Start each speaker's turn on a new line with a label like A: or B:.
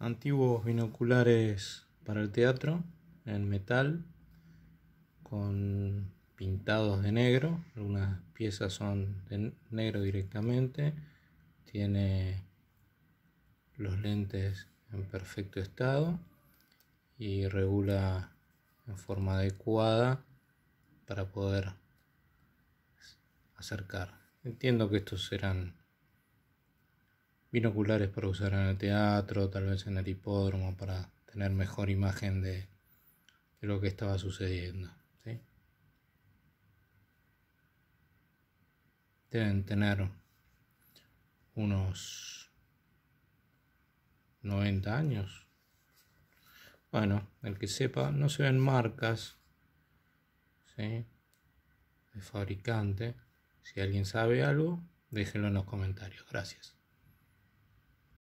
A: antiguos binoculares para el teatro en metal con pintados de negro, algunas piezas son de negro directamente, tiene los lentes en perfecto estado y regula en forma adecuada para poder acercar. Entiendo que estos serán binoculares para usar en el teatro, tal vez en el hipódromo, para tener mejor imagen de, lo que estaba sucediendo. Deben tener unos 90 años. Bueno, el que sepa, no se ven marcas ¿sí? de fabricante. Si alguien sabe algo, déjenlo en los comentarios. Gracias.